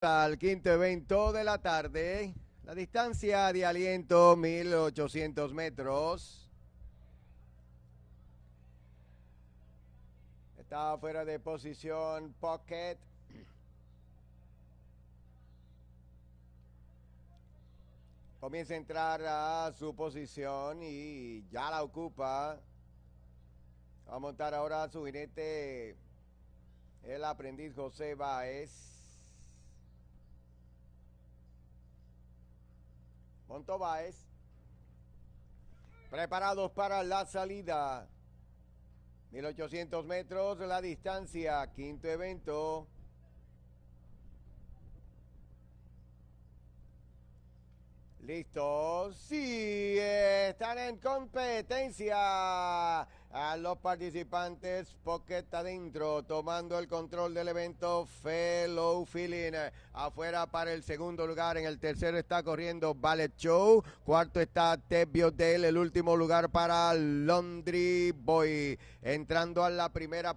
al quinto evento de la tarde. La distancia de aliento 1800 metros. Está fuera de posición Pocket. Comienza a entrar a su posición y ya la ocupa. Va a montar ahora su jinete el aprendiz José Baez. Ponto Preparados para la salida. 1800 metros la distancia. Quinto evento. Listos. Sí, están en competencia a los participantes Pocket adentro, tomando el control del evento Fellow Feeling. Afuera para el segundo lugar, en el tercero está corriendo Ballet Show, cuarto está Tebio del el último lugar para Laundry Boy. Entrando a la primera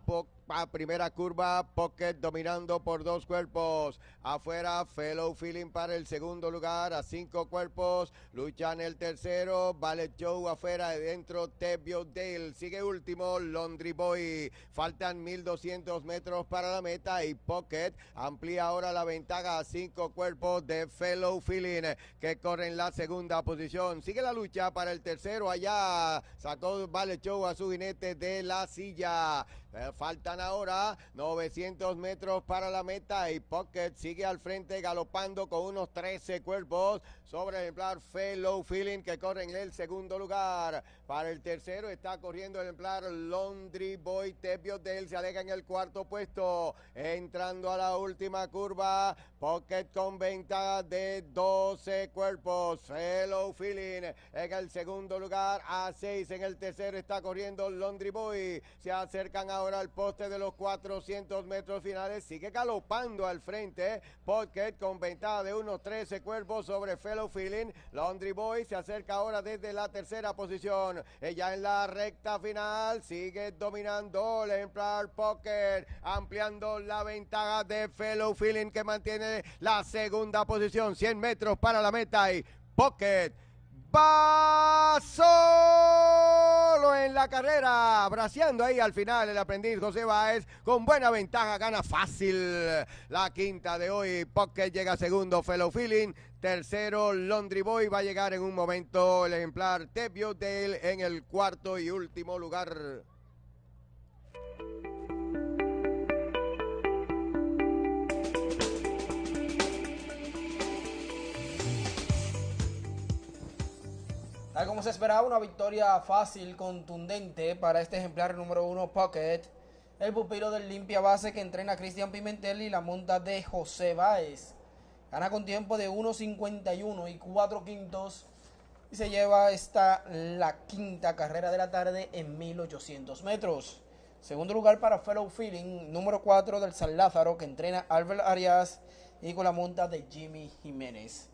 primera curva, Pocket dominando por dos cuerpos. Afuera, Fellow Feeling para el segundo lugar, a cinco cuerpos. lucha en el tercero, Ballet Show afuera, dentro Tebio Dale. Sigue último, Laundry Boy. Faltan 1.200 metros para la meta y Pocket amplía ahora la ventaja a cinco cuerpos de Fellow Feeling que corren la segunda posición. Sigue la lucha para el tercero allá. Sacó Vale Show a su jinete de la silla. Eh, faltan ahora 900 metros para la meta y Pocket sigue al frente galopando con unos 13 cuerpos sobre el ejemplar Fellow Feeling que corre en el segundo lugar. Para el tercero está corriendo el Laundry Boy Tepio Del se aleja en el cuarto puesto, entrando a la última curva, Pocket con ventaja de 12 cuerpos, Fellow Feeling en el segundo lugar, a 6 en el tercero está corriendo Laundry Boy, se acercan ahora al poste de los 400 metros finales, sigue galopando al frente, Pocket con ventaja de unos 13 cuerpos sobre Fellow Feeling, Laundry Boy se acerca ahora desde la tercera posición, ella en la recta final sigue dominando el Emplar Poker, ampliando la ventaja de Fellow Feeling que mantiene la segunda posición, 100 metros para la meta y Pocket pasó en la carrera, braceando ahí al final el aprendiz José Báez, con buena ventaja, gana fácil la quinta de hoy, Pocket llega segundo, Fellow Feeling, tercero, Laundry Boy, va a llegar en un momento el ejemplar tepio Dale en el cuarto y último lugar. como se esperaba, una victoria fácil, contundente para este ejemplar número uno Pocket. El pupilo del limpia base que entrena Cristian Pimentel y la monta de José Báez. Gana con tiempo de 1.51 y 4 quintos. Y se lleva esta la quinta carrera de la tarde en 1800 metros. Segundo lugar para Fellow Feeling, número 4 del San Lázaro, que entrena Albert Arias y con la monta de Jimmy Jiménez.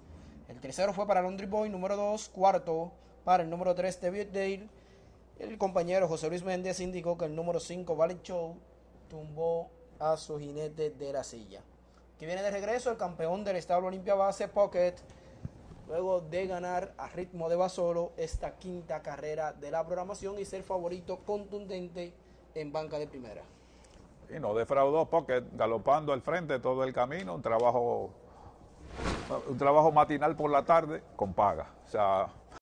El tercero fue para Laundry Boy, número 2, cuarto para el número 3, de Dale, el compañero José Luis Méndez indicó que el número 5, Valley Show, tumbó a su jinete de la silla. Que viene de regreso el campeón del Estado Olimpia Base Pocket, luego de ganar a ritmo de basolo esta quinta carrera de la programación y ser favorito contundente en banca de primera. Y no defraudó Pocket galopando al frente todo el camino, un trabajo, un trabajo matinal por la tarde con paga. O sea,